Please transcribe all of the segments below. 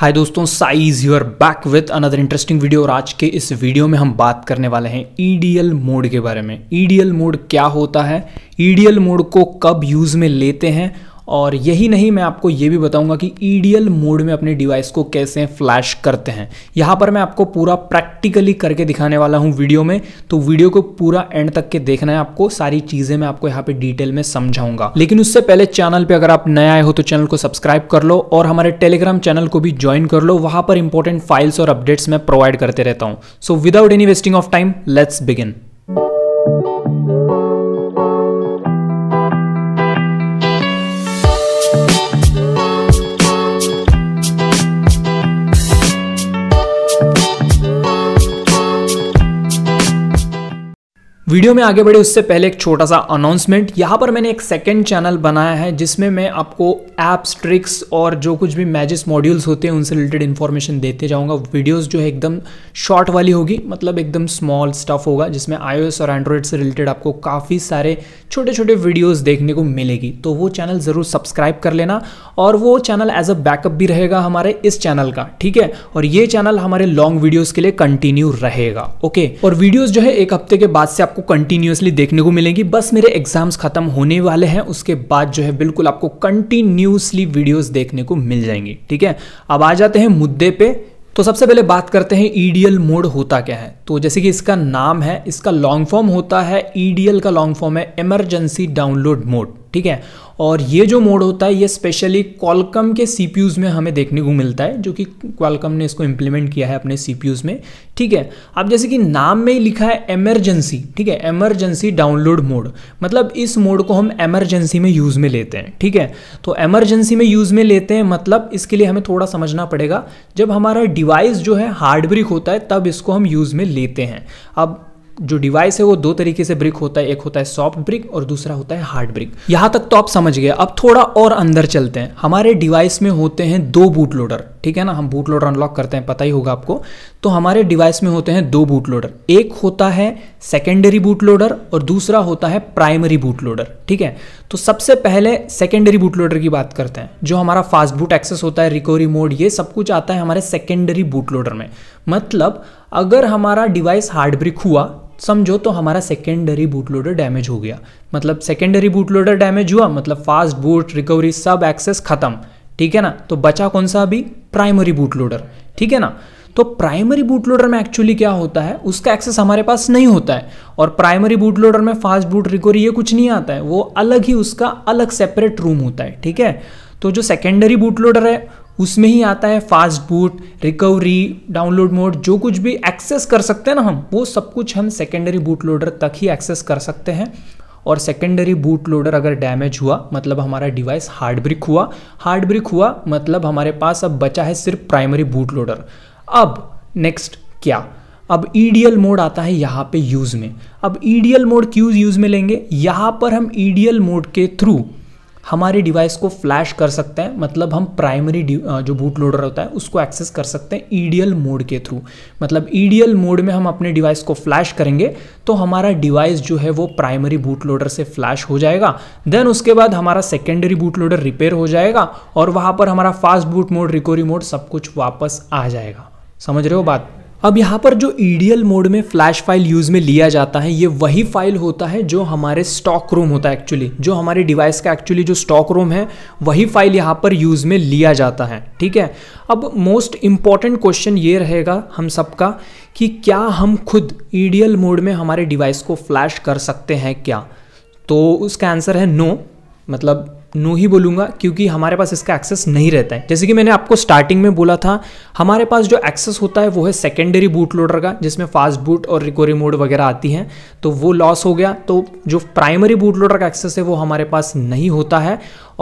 हाय दोस्तों size you're back with another interesting video और आज के इस वीडियो में हम बात करने वाले हैं ईडीएल e मोड के बारे में ईडीएल e मोड क्या होता है ईडीएल e मोड को कब यूज़ में लेते हैं और यही नहीं मैं आपको ये भी बताऊंगा कि ईडियल मोड में अपने डिवाइस को कैसे फ्लैश करते हैं यहाँ पर मैं आपको पूरा प्रैक्टिकली करके दिखाने वाला हूँ वीडियो में तो वीडियो को पूरा एंड तक के देखना है आपको सारी चीज़ें मैं आपको यहाँ पे डिटेल में समझाऊंगा लेकिन उससे पहले चैनल पर अगर आप नए आए हो तो चैनल को सब्सक्राइब कर लो और हमारे टेलीग्राम चैनल को भी ज्वाइन कर लो वहाँ पर इंपॉर्टेंट फाइल्स और अपडेट्स मैं प्रोवाइड करते रहता हूँ so without any wasting of time let's begin video में आगे बढ़े उससे पहले एक छोटा सा अनाउंसमेंट यहाँ पर मैंने एक सेकेंड चैनल बनाया है जिसमें मैं आपको ऐप्स ट्रिक्स और जो कुछ भी मैजिस मॉड्यूल्स होते हैं उनसे रिलेटेड इन्फॉर्मेशन देते जाऊँगा वीडियोस जो है एकदम शॉर्ट वाली होगी मतलब एकदम स्मॉल स्टफ होगा जिसमें आई और एंड्रॉयड से रिलेटेड आपको काफ़ी सारे छोटे छोटे वीडियोज़ देखने को मिलेगी तो वो चैनल ज़रूर सब्सक्राइब कर लेना और वो चैनल एज अ बैकअप भी रहेगा हमारे इस चैनल का ठीक है और ये चैनल हमारे लॉन्ग वीडियोज़ के लिए कंटिन्यू रहेगा ओके और वीडियोज़ जो है एक हफ्ते के बाद से आपको आपको कंटिन्यूसली देखने को मिलेंगी बस मेरे एग्जाम्स खत्म होने वाले हैं उसके बाद जो है बिल्कुल आपको कंटिन्यूसली वीडियोस देखने को मिल जाएंगी ठीक है अब आ जाते हैं मुद्दे पे तो सबसे पहले बात करते हैं ईडीएल e मोड होता क्या है तो जैसे कि इसका नाम है इसका लॉन्ग फॉर्म होता है ईडीएल e का लॉन्ग फॉर्म है इमरजेंसी डाउनलोड मोड ठीक है और ये जो मोड होता है ये स्पेशली क्वालकम के सी में हमें देखने को मिलता है जो कि क्वालकम ने इसको इम्प्लीमेंट किया है अपने सी में ठीक है अब जैसे कि नाम में ही लिखा है एमरजेंसी ठीक है एमरजेंसी डाउनलोड मोड मतलब इस मोड को हम एमरजेंसी में यूज़ में लेते हैं ठीक है तो एमरजेंसी में यूज़ में लेते हैं मतलब इसके लिए हमें थोड़ा समझना पड़ेगा जब हमारा डिवाइस जो है हार्ड ब्रिक होता है तब इसको हम यूज़ में लेते हैं अब जो डिवाइस है वो दो तरीके से ब्रिक होता है एक होता है सॉफ्ट ब्रिक और दूसरा होता है हार्ड ब्रिक यहां तक तो आप समझ गए अब थोड़ा और अंदर चलते हैं हमारे डिवाइस में होते हैं दो बूट लोडर ठीक है ना हम बूट लोडर अनलॉक करते हैं पता ही होगा आपको तो हमारे डिवाइस में होते हैं दो बूट लोडर एक होता है सेकेंडरी बूट लोडर और दूसरा होता है प्राइमरी बूट लोडर ठीक है तो सबसे पहले सेकेंडरी बूट लोडर की बात करते हैं जो हमारा फास्ट बूट एक्सेस होता है रिकवरी मोड ये सब कुछ आता है हमारे सेकेंडरी बूट लोडर में मतलब अगर हमारा डिवाइस हार्ड ब्रिक हुआ समझो तो हमारा सेकेंडरी बूट लोडर डैमेज हो गया मतलब सेकेंडरी बूट लोडर डैमेज हुआ मतलब फास्ट बूट रिकवरी सब एक्सेस खत्म ठीक है ना तो बचा कौन सा अभी प्राइमरी बूट लोडर ठीक है ना तो प्राइमरी बूट लोडर में एक्चुअली क्या होता है उसका एक्सेस हमारे पास नहीं होता है और प्राइमरी बूट लोडर में फास्ट बूट रिकवरी ये कुछ नहीं आता है वो अलग ही उसका अलग सेपरेट रूम होता है ठीक है तो जो सेकेंडरी बूट लोडर है उसमें ही आता है fast boot recovery download mode जो कुछ भी एक्सेस कर सकते हैं ना हम वो सब कुछ हम सेकेंडरी बूट लोडर तक ही एक्सेस कर सकते हैं और सेकेंडरी बूट लोडर अगर डैमेज हुआ मतलब हमारा डिवाइस हार्ड ब्रिक हुआ हार्ड ब्रिक हुआ मतलब हमारे पास अब बचा है सिर्फ प्राइमरी बूट लोडर अब नेक्स्ट क्या अब ई e मोड आता है यहाँ पे यूज़ में अब ई e मोड क्यों यूज़ में लेंगे यहाँ पर हम ई e मोड के थ्रू हमारे डिवाइस को फ्लैश कर सकते हैं मतलब हम प्राइमरी जो बूट लोडर होता है उसको एक्सेस कर सकते हैं ईडीएल मोड के थ्रू मतलब ईडीएल मोड में हम अपने डिवाइस को फ्लैश करेंगे तो हमारा डिवाइस जो है वो प्राइमरी बूट लोडर से फ्लैश हो जाएगा देन उसके बाद हमारा सेकेंडरी बूट लोडर रिपेयर हो जाएगा और वहाँ पर हमारा fast boot mode recovery mode सब कुछ वापस आ जाएगा समझ रहे हो बात अब यहाँ पर जो ईडीएल e मोड में फ्लैश फाइल यूज़ में लिया जाता है ये वही फाइल होता है जो हमारे स्टॉक रूम होता है एक्चुअली जो हमारे डिवाइस का एक्चुअली जो स्टॉक रूम है वही फाइल यहाँ पर यूज़ में लिया जाता है ठीक है अब मोस्ट इम्पॉर्टेंट क्वेश्चन ये रहेगा हम सबका कि क्या हम खुद EDL मोड में हमारे डिवाइस को फ्लैश कर सकते हैं क्या तो उसका आंसर है नो मतलब नो ही बोलूँगा क्योंकि हमारे पास इसका एक्सेस नहीं रहता है जैसे कि मैंने आपको स्टार्टिंग में बोला था हमारे पास जो एक्सेस होता है वो है सेकेंडरी बूट लोडर का जिसमें फास्ट बूट और रिकोरी मोड वगैरह आती हैं तो वो लॉस हो गया तो जो प्राइमरी बूट लोडर का एक्सेस है वो हमारे पास नहीं होता है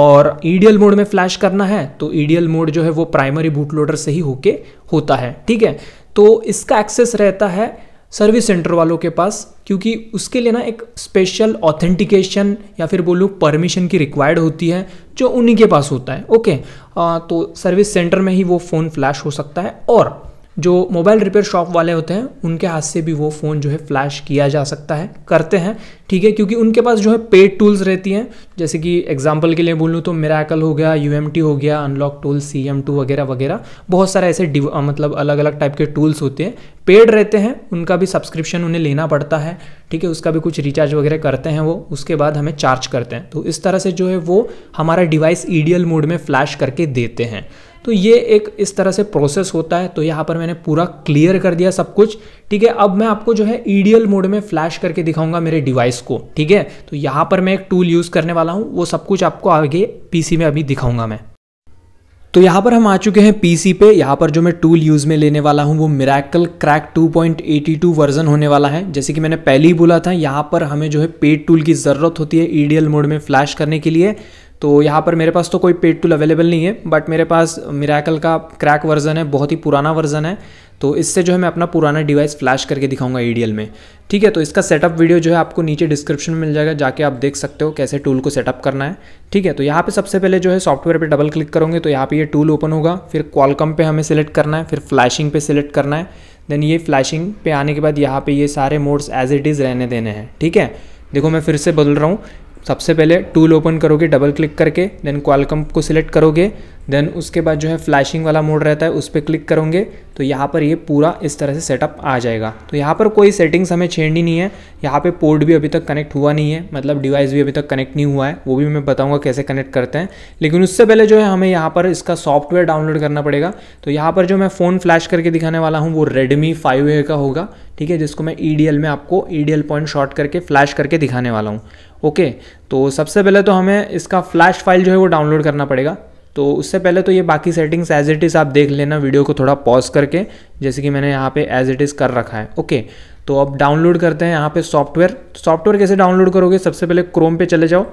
और ईडियल मोड में फ्लैश करना है तो ईडियल मोड जो है वो प्राइमरी बूट लोडर से ही होके होता है ठीक है तो इसका एक्सेस रहता है सर्विस सेंटर वालों के पास क्योंकि उसके लिए ना एक स्पेशल ऑथेंटिकेशन या फिर बोलूँ परमिशन की रिक्वायर्ड होती है जो उन्हीं के पास होता है ओके आ, तो सर्विस सेंटर में ही वो फ़ोन फ्लैश हो सकता है और जो मोबाइल रिपेयर शॉप वाले होते हैं उनके हाथ से भी वो फ़ोन जो है फ्लैश किया जा सकता है करते हैं ठीक है क्योंकि उनके पास जो है पेड टूल्स रहती हैं जैसे कि एग्जाम्पल के लिए बोल लूँ तो मेराकल हो गया यू हो गया अनलॉक टूल सी वगैरह वगैरह बहुत सारे ऐसे मतलब अलग अलग टाइप के टूल्स होते हैं पेड रहते हैं उनका भी सब्सक्रिप्शन उन्हें लेना पड़ता है ठीक है उसका भी कुछ रिचार्ज वगैरह करते हैं वो उसके बाद हमें चार्ज करते हैं तो इस तरह से जो है वो हमारा डिवाइस ईडियल मोड में फ्लैश करके देते हैं तो ये एक इस तरह से प्रोसेस होता है तो यहाँ पर मैंने पूरा क्लियर कर दिया सब कुछ ठीक है अब मैं आपको जो है ईडियल मोड में फ्लैश करके दिखाऊंगा मेरे डिवाइस को ठीक है तो यहाँ पर मैं एक टूल यूज़ करने वाला हूँ वो सब कुछ आपको आगे पीसी में अभी दिखाऊंगा मैं तो यहाँ पर हम आ चुके हैं पीसी पे यहाँ पर जो मैं टूल यूज़ में लेने वाला हूँ वो मिराकल क्रैक 2.82 वर्जन होने वाला है जैसे कि मैंने पहले ही बोला था यहाँ पर हमें जो है पेड टूल की ज़रूरत होती है ईडीएल मोड में फ्लैश करने के लिए तो यहाँ पर मेरे पास तो कोई पेड टूल अवेलेबल नहीं है बट मेरे पास मिराकल का क्रैक वर्जन है बहुत ही पुराना वर्जन है तो इससे जो है मैं अपना पुराना डिवाइस फ्लैश करके दिखाऊंगा ई में ठीक है तो इसका सेटअप वीडियो जो है आपको नीचे डिस्क्रिप्शन में मिल जाएगा जाके आप देख सकते हो कैसे टूल को सेटअप करना है ठीक है तो यहाँ पे सबसे पहले जो है सॉफ्टवेयर पे डबल क्लिक करोगे तो यहाँ पे ये टूल ओपन होगा फिर क्वालकम पे हमें सेलेक्ट करना है फिर फ्लैशिंग पे सिलेक्ट करना है देन ये फ्लैशिंग पे आने के बाद यहाँ पे ये सारे मोड्स एज इट इज़ रहने देने हैं ठीक है देखो मैं फिर से बदल रहा हूँ सबसे पहले टूल ओपन करोगे डबल क्लिक करके देन क्वालकम को सिलेक्ट करोगे देन उसके बाद जो है फ्लैशिंग वाला मोड रहता है उस पर क्लिक करोगे तो यहाँ पर ये पूरा इस तरह से सेटअप आ जाएगा तो यहाँ पर कोई सेटिंग्स हमें छेड़नी नहीं है यहाँ पे पोर्ट भी अभी तक कनेक्ट हुआ नहीं है मतलब डिवाइस भी अभी तक कनेक्ट नहीं हुआ है वो भी मैं बताऊँगा कैसे कनेक्ट करते हैं लेकिन उससे पहले जो है हमें यहाँ पर इसका सॉफ्टवेयर डाउनलोड करना पड़ेगा तो यहाँ पर जो मैं फ़ोन फ्लैश करके दिखाने वाला हूँ वो रेडमी फाइव ए का होगा ठीक है जिसको मैं ई e में आपको ई पॉइंट शॉर्ट करके फ्लैश करके दिखाने वाला हूँ ओके तो सबसे पहले तो हमें इसका फ्लैश फाइल जो है वो डाउनलोड करना पड़ेगा तो उससे पहले तो ये बाकी सेटिंग्स एज इट इज़ आप देख लेना वीडियो को थोड़ा पॉज करके जैसे कि मैंने यहाँ पे एज इट इज़ कर रखा है ओके तो अब डाउनलोड करते हैं यहाँ पे सॉफ्टवेयर सॉफ्टवेयर तो कैसे डाउनलोड करोगे सबसे पहले क्रोम पे चले जाओ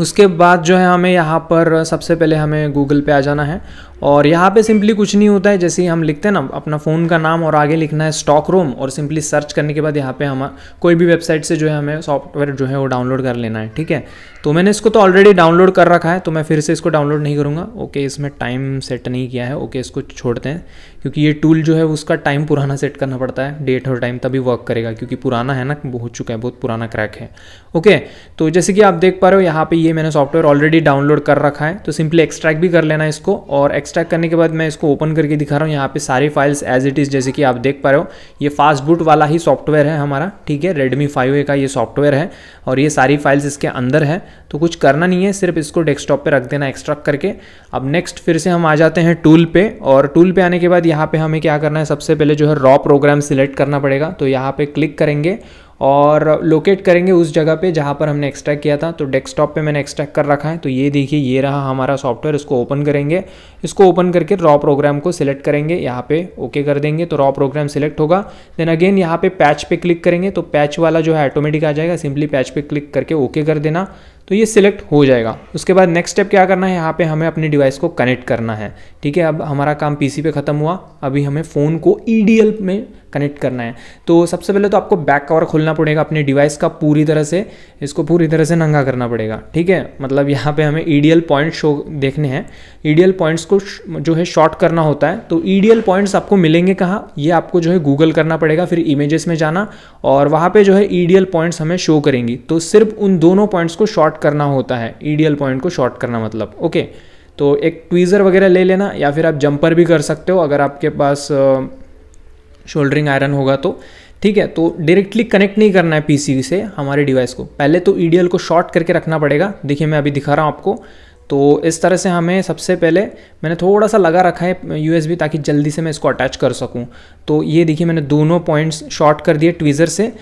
उसके बाद जो है हमें यहाँ पर सबसे पहले हमें गूगल पे आ जाना है और यहाँ पे सिंपली कुछ नहीं होता है जैसे ही हम लिखते हैं ना अपना फ़ोन का नाम और आगे लिखना है स्टॉक रूम और सिंपली सर्च करने के बाद यहाँ पे हम कोई भी वेबसाइट से जो है हमें सॉफ्टवेयर जो है वो डाउनलोड कर लेना है ठीक है तो मैंने इसको तो ऑलरेडी डाउनलोड कर रखा है तो मैं फिर से इसको डाउनलोड नहीं करूँगा ओके इसमें टाइम सेट नहीं किया है ओके इसको छोड़ते हैं क्योंकि ये टूल जो है उसका टाइम पुराना सेट करना पड़ता है डेट और टाइम तभी वर्क करेगा क्योंकि पुराना है ना बहुत चुका है बहुत पुराना क्रैक है ओके तो जैसे कि आप देख पा रहे हो यहाँ पर ये मैंने सॉफ्टवेयर ऑलरेडी डाउनलोड कर रखा है तो सिंपली एक्सट्रैक्ट भी कर लेना इसको और एक्सट्रैक्ट करने के बाद मैं इसको ओपन करके दिखा रहा हूँ यहाँ पे सारी फाइल्स एज इट इज़ जैसे कि आप देख पा रहे हो ये फास्ट बूट वाला ही सॉफ्टवेयर है हमारा ठीक है रेडमी फाइव का ये सॉफ्टवेयर है और ये सारी फाइल्स इसके अंदर है तो कुछ करना नहीं है सिर्फ इसको डेस्कटॉप पर रख देना एक्सट्रैक्ट करके अब नेक्स्ट फिर से हम आ जाते हैं टूल पे और टूल पे आने के बाद यहाँ पे हमें क्या करना है सबसे पहले जो है रॉ प्रोग्राम सिलेक्ट करना पड़ेगा तो यहाँ पे क्लिक करेंगे और लोकेट करेंगे उस जगह पे जहाँ पर हमने एक्सट्रैक्ट किया था तो डेस्कटॉप पे मैंने एक्सट्रैक्ट कर रखा है तो ये देखिए ये रहा हमारा सॉफ्टवेयर इसको ओपन करेंगे इसको ओपन करके रॉ प्रोग्राम को सिलेक्ट करेंगे यहाँ पे ओके कर देंगे तो रॉ प्रोग्राम सिलेक्ट होगा देन अगेन यहाँ पे पैच पे क्लिक करेंगे तो पैच वाला जो है ऑटोमेटिक आ जाएगा सिंपली पैच पे क्लिक करके ओके कर देना तो ये सिलेक्ट हो जाएगा उसके बाद नेक्स्ट स्टेप क्या करना है यहाँ पे हमें अपने डिवाइस को कनेक्ट करना है ठीक है अब हमारा काम पीसी पे ख़त्म हुआ अभी हमें फ़ोन को ई e में कनेक्ट करना है तो सबसे पहले तो आपको बैक कवर खोलना पड़ेगा अपने डिवाइस का पूरी तरह से इसको पूरी तरह से नंगा करना पड़ेगा ठीक है मतलब यहाँ पे हमें ईडीएल पॉइंट्स शो देखने हैं ईडीएल e पॉइंट्स को जो है शॉर्ट करना होता है तो ईडीएल e पॉइंट्स आपको मिलेंगे कहाँ ये आपको जो है गूगल करना पड़ेगा फिर इमेजेस में जाना और वहाँ पर जो है ईडीएल पॉइंट्स हमें शो करेंगी तो सिर्फ उन दोनों पॉइंट्स को शॉर्ट शॉर्ट करना होता है ईडियल पॉइंट को शॉर्ट करना मतलब ओके तो एक ट्वीज़र वगैरह ले लेना या फिर आप जंपर भी कर सकते हो अगर आपके पास शोल्डरिंग आयरन होगा तो ठीक है तो डायरेक्टली कनेक्ट नहीं करना है पीसी से हमारे डिवाइस को पहले तो ईडीएल को शॉर्ट करके रखना पड़ेगा देखिए मैं अभी दिखा रहा हूँ आपको तो इस तरह से हमें सबसे पहले मैंने थोड़ा सा लगा रखा है यूएसबी ताकि जल्दी से मैं इसको अटैच कर सकूं तो ये देखिए मैंने दोनों पॉइंट्स शॉर्ट कर दिए ट्वीज़र से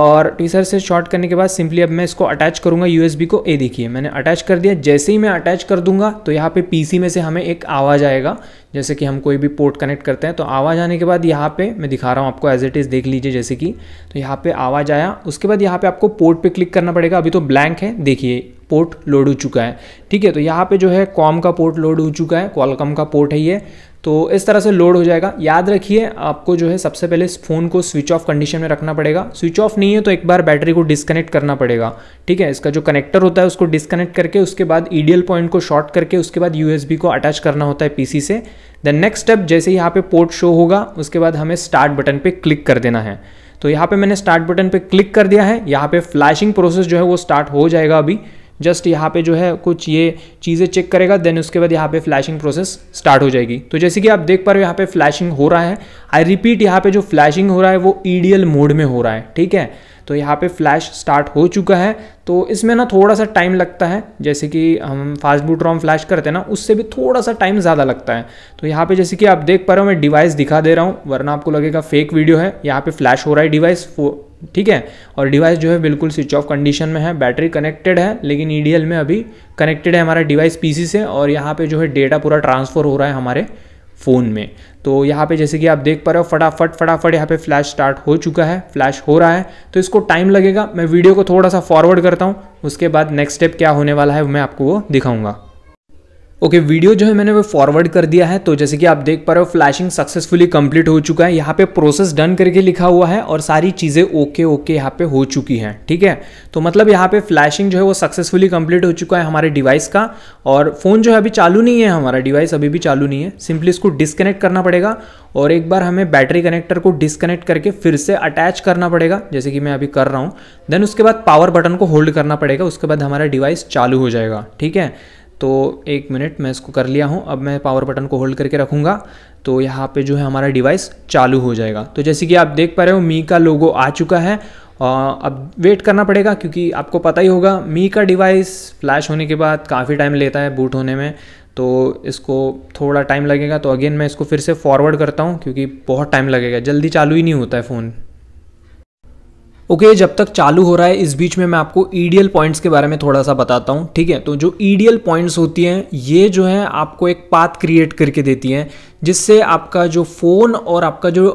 और ट्वीज़र से शॉर्ट करने के बाद सिंपली अब मैं इसको अटैच करूंगा यूएसबी को ये देखिए मैंने अटैच कर दिया जैसे ही मैं अटैच कर दूंगा तो यहाँ पर पी में से हमें एक आवाज़ आएगा जैसे कि हम कोई भी पोर्ट कनेक्ट करते हैं तो आवाज़ आने के बाद यहाँ पर मैं दिखा रहा हूँ आपको एज इट इज़ देख लीजिए जैसे कि तो यहाँ पर आवाज़ आया उसके बाद यहाँ पर आपको पोर्ट पर क्लिक करना पड़ेगा अभी तो ब्लैंक है देखिए पोर्ट लोड हो चुका है ठीक है तो यहाँ पे जो है कॉम का पोर्ट लोड हो चुका है क्वालकॉम का पोर्ट है ये तो इस तरह से लोड हो जाएगा याद रखिए आपको जो है सबसे पहले इस फ़ोन को स्विच ऑफ कंडीशन में रखना पड़ेगा स्विच ऑफ नहीं है तो एक बार बैटरी को डिसकनेक्ट करना पड़ेगा ठीक है इसका जो कनेक्टर होता है उसको डिसकनेक्ट करके उसके बाद ईडीएल पॉइंट को शॉर्ट करके उसके बाद यू को अटैच करना होता है पी से देन नेक्स्ट स्टेप जैसे यहाँ पे पोर्ट शो होगा उसके बाद हमें स्टार्ट बटन पर क्लिक कर देना है तो यहाँ पे मैंने स्टार्ट बटन पे क्लिक कर दिया है यहाँ पे फ्लैशिंग प्रोसेस जो है वो स्टार्ट हो जाएगा अभी जस्ट यहाँ पे जो है कुछ ये चीज़ें चेक करेगा देन उसके बाद यहाँ पे फ्लैशिंग प्रोसेस स्टार्ट हो जाएगी तो जैसे कि आप देख पा रहे हो यहाँ पे फ्लैशिंग हो रहा है आई रिपीट यहाँ पे जो फ्लैशिंग हो रहा है वो ईडीएल e मोड में हो रहा है ठीक है तो यहाँ पे फ्लैश स्टार्ट हो चुका है तो इसमें ना थोड़ा सा टाइम लगता है जैसे कि हम फास्ट बूट रोम फ्लैश करते हैं ना उससे भी थोड़ा सा टाइम ज़्यादा लगता है तो यहाँ पे जैसे कि आप देख पा रहे हो मैं डिवाइस दिखा दे रहा हूँ वरना आपको लगेगा फेक वीडियो है यहाँ पे फ्लैश हो रहा है डिवाइस ठीक है और डिवाइस जो है बिल्कुल स्विच ऑफ कंडीशन में है बैटरी कनेक्टेड है लेकिन ई e में अभी कनेक्टेड है हमारा डिवाइस पी से और यहाँ पर जो है डेटा पूरा ट्रांसफ़र हो रहा है हमारे फ़ोन में तो यहाँ पे जैसे कि आप देख पा रहे हो फटाफट फटाफट यहाँ पे फ्लैश स्टार्ट हो चुका है फ्लैश हो रहा है तो इसको टाइम लगेगा मैं वीडियो को थोड़ा सा फॉरवर्ड करता हूँ उसके बाद नेक्स्ट स्टेप क्या होने वाला है मैं आपको वो दिखाऊँगा ओके okay, वीडियो जो है मैंने वो फॉरवर्ड कर दिया है तो जैसे कि आप देख पा रहे हो फ्लैशिंग सक्सेसफुली कंप्लीट हो चुका है यहाँ पे प्रोसेस डन करके लिखा हुआ है और सारी चीज़ें ओके ओके यहाँ पे हो चुकी हैं ठीक है तो मतलब यहाँ पे फ्लैशिंग जो है वो सक्सेसफुली कंप्लीट हो चुका है हमारे डिवाइस का और फ़ोन जो है अभी चालू नहीं है हमारा डिवाइस अभी भी चालू नहीं है सिंपली इसको डिसकनेक्ट करना पड़ेगा और एक बार हमें बैटरी कनेक्टर को डिसकनेक्ट करके फिर से अटैच करना पड़ेगा जैसे कि मैं अभी कर रहा हूँ देन उसके बाद पावर बटन को होल्ड करना पड़ेगा उसके बाद हमारा डिवाइस चालू हो जाएगा ठीक है तो एक मिनट मैं इसको कर लिया हूँ अब मैं पावर बटन को होल्ड करके रखूँगा तो यहाँ पे जो है हमारा डिवाइस चालू हो जाएगा तो जैसे कि आप देख पा रहे हो मी का लोगो आ चुका है अब वेट करना पड़ेगा क्योंकि आपको पता ही होगा मी का डिवाइस फ्लैश होने के बाद काफ़ी टाइम लेता है बूट होने में तो इसको थोड़ा टाइम लगेगा तो अगेन मैं इसको फिर से फॉरवर्ड करता हूँ क्योंकि बहुत टाइम लगेगा जल्दी चालू ही नहीं होता है फ़ोन ओके okay, जब तक चालू हो रहा है इस बीच में मैं आपको ईडीएल पॉइंट्स के बारे में थोड़ा सा बताता हूँ ठीक है तो जो ईडीएल पॉइंट्स होती हैं ये जो है आपको एक पाथ क्रिएट करके देती हैं जिससे आपका जो फ़ोन और आपका जो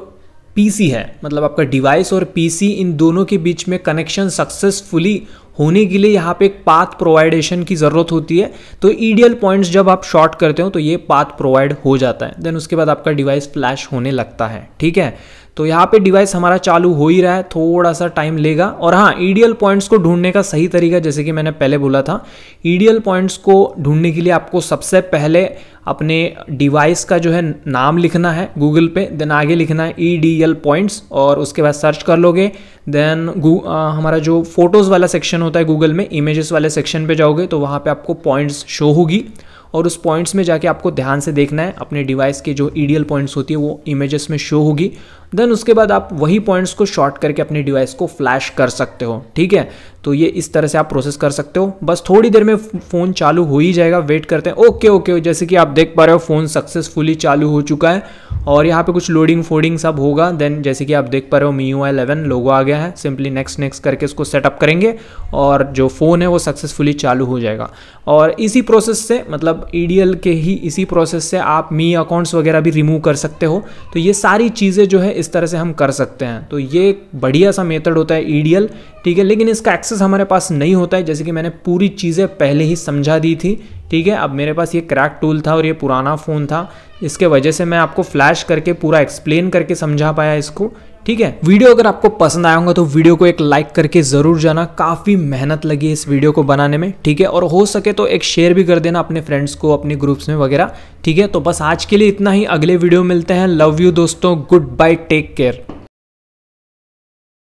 पीसी है मतलब आपका डिवाइस और पीसी इन दोनों के बीच में कनेक्शन सक्सेसफुली होने के लिए यहाँ पे एक पाथ प्रोवाइडेशन की ज़रूरत होती है तो ईडीएल पॉइंट्स जब आप शॉर्ट करते हो तो ये पाथ प्रोवाइड हो जाता है देन उसके बाद आपका डिवाइस फ्लैश होने लगता है ठीक है तो यहाँ पे डिवाइस हमारा चालू हो ही रहा है थोड़ा सा टाइम लेगा और हाँ ईडियल पॉइंट्स को ढूंढने का सही तरीका जैसे कि मैंने पहले बोला था ईडियल पॉइंट्स को ढूंढने के लिए आपको सबसे पहले अपने डिवाइस का जो है नाम लिखना है गूगल पे देन आगे लिखना है ई डी एल पॉइंट्स और उसके बाद सर्च कर लोगे देन आ, हमारा जो फोटोज़ वाला सेक्शन होता है गूगल में इमेजेस वाले सेक्शन पे जाओगे तो वहाँ पे आपको पॉइंट्स शो होगी और उस पॉइंट्स में जाके आपको ध्यान से देखना है अपने डिवाइस के जो ई डी एल पॉइंट्स होती है वो इमेजेस में शो होगी देन उसके बाद आप वही पॉइंट्स को शॉर्ट करके अपने डिवाइस को फ्लैश कर सकते हो ठीक है तो ये इस तरह से आप प्रोसेस कर सकते हो बस थोड़ी देर में फ़ोन चालू हो ही जाएगा वेट करते हैं ओके ओके जैसे कि आप देख पा रहे हो फ़ोन सक्सेसफुली चालू हो चुका है और यहाँ पे कुछ लोडिंग फोडिंग सब होगा देन जैसे कि आप देख पा रहे हो मी यू एलेवन लोगो आ गया है सिंपली नेक्स्ट नेक्स्ट करके इसको सेटअप करेंगे और जो फ़ोन है वो सक्सेसफुली चालू हो जाएगा और इसी प्रोसेस से मतलब ई e के ही इसी प्रोसेस से आप मी अकाउंट्स वगैरह भी रिमूव कर सकते हो तो ये सारी चीज़ें जो है इस तरह से हम कर सकते हैं तो ये एक बढ़िया सा मेथड होता है ई e ठीक है लेकिन इसका एक्सेस हमारे पास नहीं होता है जैसे कि मैंने पूरी चीज़ें पहले ही समझा दी थी ठीक है अब मेरे पास ये क्रैक टूल था और ये पुराना फ़ोन था इसके वजह से मैं आपको फ्लैश करके पूरा एक्सप्लेन करके समझा पाया इसको ठीक है वीडियो अगर आपको पसंद आया होगा तो वीडियो को एक लाइक करके ज़रूर जाना काफ़ी मेहनत लगी इस वीडियो को बनाने में ठीक है और हो सके तो एक शेयर भी कर देना अपने फ्रेंड्स को अपने ग्रुप्स में वगैरह ठीक है तो बस आज के लिए इतना ही अगले वीडियो मिलते हैं लव यू दोस्तों गुड बाय टेक केयर